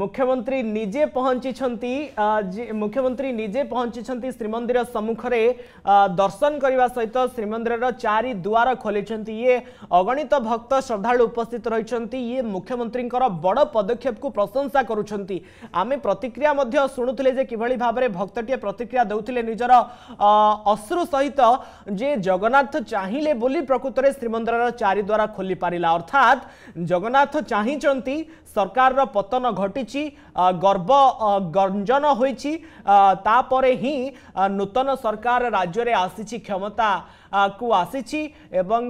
ମୁଖ୍ୟମନ୍ତ୍ରୀ ନିଜେ ପହଞ୍ଚିଛନ୍ତି ମୁଖ୍ୟମନ୍ତ୍ରୀ ନିଜେ ପହଞ୍ଚିଛନ୍ତି ଶ୍ରୀମନ୍ଦିର ସମ୍ମୁଖରେ ଦର୍ଶନ କରିବା ସହିତ ଶ୍ରୀମନ୍ଦିରର ଚାରି ଦୁଆର ଖୋଲିଛନ୍ତି ଇଏ ଅଗଣିତ ଭକ୍ତ ଶ୍ରଦ୍ଧାଳୁ ଉପସ୍ଥିତ ରହିଛନ୍ତି ଇଏ ମୁଖ୍ୟମନ୍ତ୍ରୀଙ୍କର ବଡ଼ ପଦକ୍ଷେପକୁ ପ୍ରଶଂସା କରୁଛନ୍ତି ଆମେ ପ୍ରତିକ୍ରିୟା ମଧ୍ୟ ଶୁଣୁଥିଲେ ଯେ କିଭଳି ଭାବରେ ଭକ୍ତଟିଏ ପ୍ରତିକ୍ରିୟା ଦେଉଥିଲେ ନିଜର ଅଶ୍ରୁ ସହିତ ଯେ ଜଗନ୍ନାଥ ଚାହିଁଲେ ବୋଲି ପ୍ରକୃତରେ ଶ୍ରୀମନ୍ଦିରର ଚାରି ଦ୍ୱାର ଖୋଲି ପାରିଲା ଅର୍ଥାତ୍ ଜଗନ୍ନାଥ ଚାହିଁଛନ୍ତି ସରକାରର ପତନ ଘଟି ঘটিছি গর্ব গঞ্জন হয়েছি তাপরে হি নূতন সরকার রাজ্যের আসিছি ক্ষমতা কু আসিছি এবং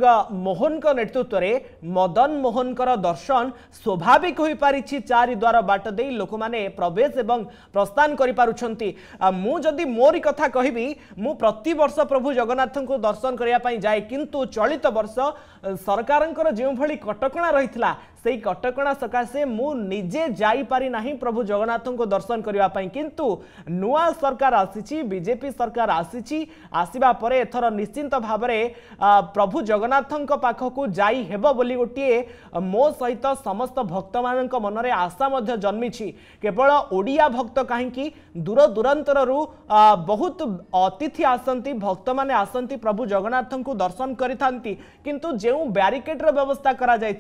মোহনক নেতৃত্বরে মদন মোহনকর দর্শন স্বাভাবিক হয়ে পারিছি চারিদ্বার বাট দিয়ে লোক প্রবেশ এবং প্রস্থান করে পুঁচ মু যদি মোরি কথা কহবি মু প্রত্যর্ষ প্রভু জগন্নাথଙ୍କୁ দর্শন করা যাই কিন্তু চলিত বর্ষ সরকারঙ্কর যেভাবে কটকা রয়েছে সেই কটকণা সকাশে মু নিজে যাইপারি না প্রভু জগন্নাথকে দর্শন করা কিন্তু নূয়া সরকার আসিছি বিজেপি সরকার আসিছি আসবা পরে এথর নিশ্চিন্ত ভাবে প্রভু জগন্নাথক পাখক যাই হব বলে গোটিয়ে মো সহিত সমস্ত ভক্ত মান মনরে আশা জন্মিছি কেবল ওড়িয়া ভক্ত কাহি দূর দূরান্তর বহুত অতিথি আসতে ভক্ত মানে আসতে প্রভু জগন্নাথক দর্শন করে থাকে কিন্তু যে ব্যারিকেডর ব্যবস্থা করা যাই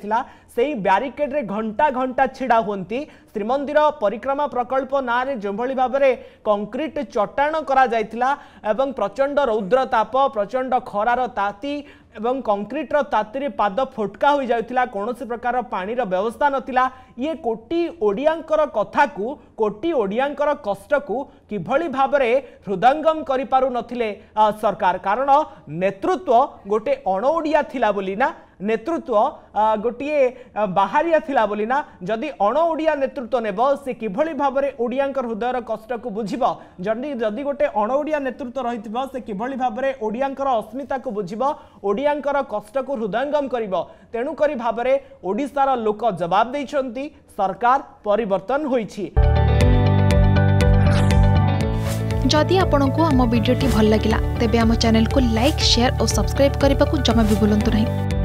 সেই ବ୍ୟାରିକେଡ଼ରେ ଘଣ୍ଟା ଘଣ୍ଟା ଛିଡ଼ା ହୁଅନ୍ତି ଶ୍ରୀମନ୍ଦିର ପରିକ୍ରମା ପ୍ରକଳ୍ପ ନାଁରେ ଯେଉଁଭଳି ଭାବରେ କଂକ୍ରିଟ ଚଟାଣ କରାଯାଇଥିଲା ଏବଂ ପ୍ରଚଣ୍ଡ ରୌଦ୍ରତାପ ପ୍ରଚଣ୍ଡ ଖରାର ତାତି এবং কংক্রিটর তাতিরে পাদ ফোটকা হয়ে যাওয়া কৌশি প্রকার পাণির ব্যবস্থা নথিলা ইয়ে কোটি ওড়িয়াঙ্কর কথাকু কোটি ওড়িয়াঙ্কর কষ্টকু কিভাবে ভাবে হৃদঙ্গম করে পারু নথিলে সরকার কারণ নেতৃত্ব গোটে অণওড়িয়া লা বলি না নেতৃত্ব গোটিয়ে বাহারিয়া লা বলি না যদি অণওড়িয়া নেতৃত্ব নেব সে কিভাবে ভাবে ওড়িয়াঙ্কর হৃদয়র কষ্টকু বুঝিব যদি যদি গোটে অণওড়িয়া নেতৃত্ব রয়েছে সে কিভাবে ভাবে ওড়িয়াঙ্কর অস্মিতাকু বুঝিব ওড়িয়া ଓଡ଼ିଆଙ୍କର କଷ୍ଟକୁ ହୃଦୟଙ୍ଗମ କରିବ ତେଣୁକରି ଭାବରେ ଓଡ଼ିଶାର ଲୋକ ଜବାବ ଦେଇଛନ୍ତି ସରକାର ପରିବର୍ତ୍ତନ ହୋଇଛି ଯଦି ଆପଣଙ୍କୁ ଆମ ଭିଡ଼ିଓଟି ଭଲ ଲାଗିଲା ତେବେ ଆମ ଚ୍ୟାନେଲକୁ ଲାଇକ୍ ସେୟାର ଓ ସବସ୍କ୍ରାଇବ୍ କରିବାକୁ ଜମା ବି ଭୁଲନ୍ତୁ ନାହିଁ